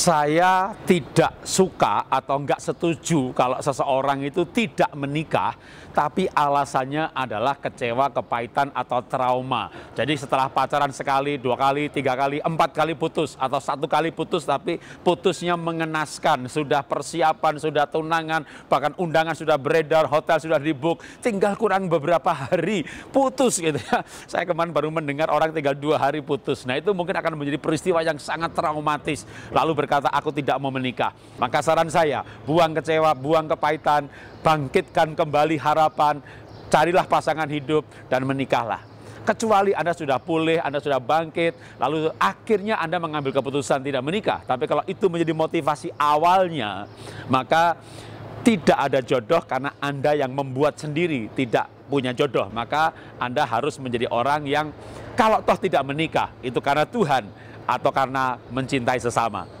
saya tidak suka atau enggak setuju kalau seseorang itu tidak menikah, tapi alasannya adalah kecewa, kepahitan, atau trauma. Jadi setelah pacaran sekali, dua kali, tiga kali, empat kali putus, atau satu kali putus, tapi putusnya mengenaskan. Sudah persiapan, sudah tunangan, bahkan undangan sudah beredar, hotel sudah dibuk, tinggal kurang beberapa hari, putus gitu ya. Saya kemarin baru mendengar orang tinggal dua hari putus. Nah itu mungkin akan menjadi peristiwa yang sangat traumatis. Lalu berkata, berkata aku tidak mau menikah. Maka saran saya, buang kecewa, buang kepahitan, bangkitkan kembali harapan, carilah pasangan hidup dan menikahlah kecuali Anda sudah pulih, Anda sudah bangkit, lalu akhirnya Anda mengambil keputusan tidak menikah. Tapi kalau itu menjadi motivasi awalnya, maka tidak ada jodoh karena Anda yang membuat sendiri tidak punya jodoh. Maka Anda harus menjadi orang yang kalau toh tidak menikah, itu karena Tuhan atau karena mencintai sesama.